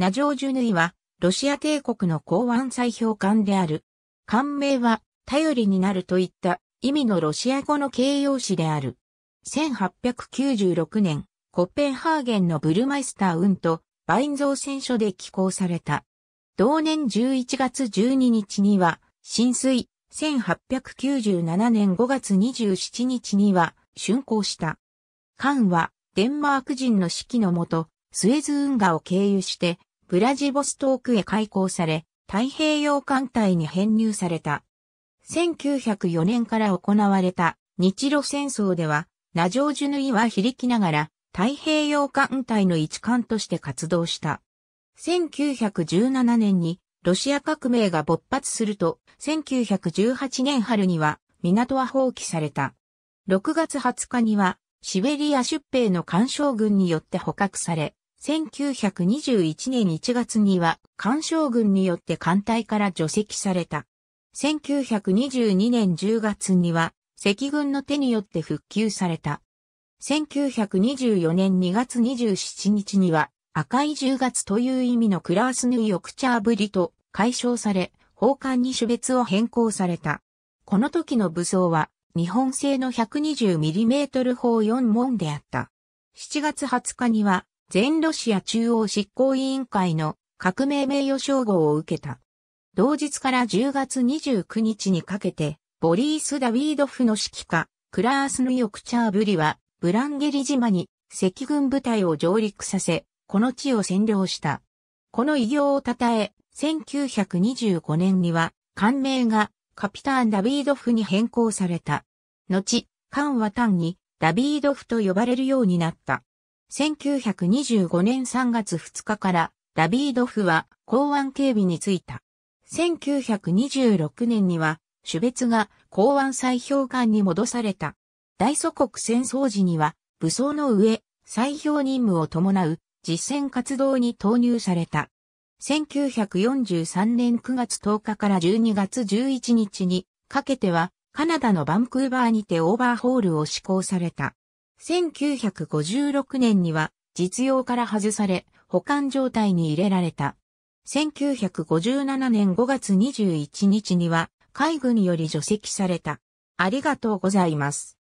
ナジョージュヌイは、ロシア帝国の港湾砕氷艦である。艦名は、頼りになるといった意味のロシア語の形容詞である。1896年、コッペンハーゲンのブルマイスター運とバイン造船所で寄港された。同年11月12日には、浸水、1897年5月27日には、竣工した。艦は、デンマーク人の指揮のもと、スエズ運河を経由して、ブラジボストークへ開港され、太平洋艦隊に編入された。1904年から行われた日露戦争では、ナジョージュヌイは響きながら太平洋艦隊の一艦として活動した。1917年にロシア革命が勃発すると、1918年春には港は放棄された。6月20日にはシベリア出兵の干渉軍によって捕獲され、1921年1月には、干渉軍によって艦隊から除籍された。1922年10月には、赤軍の手によって復旧された。1924年2月27日には、赤い10月という意味のクラースヌイオクチャーブリと解消され、奉還に種別を変更された。この時の武装は、日本製の 120mm 砲4門であった。7月20日には、全ロシア中央執行委員会の革命名誉称号を受けた。同日から10月29日にかけて、ボリース・ダビードフの指揮下、クラースヌ・ヨクチャーブリは、ブランゲリ島に赤軍部隊を上陸させ、この地を占領した。この偉業を称え、1925年には、官名がカピターン・ダビードフに変更された。後、官は単にダビードフと呼ばれるようになった。1925年3月2日からダビードフは公安警備に就いた。1926年には種別が公安再評官に戻された。大祖国戦争時には武装の上、再評任務を伴う実践活動に投入された。1943年9月10日から12月11日にかけてはカナダのバンクーバーにてオーバーホールを施行された。1956年には実用から外され、保管状態に入れられた。1957年5月21日には海軍により除籍された。ありがとうございます。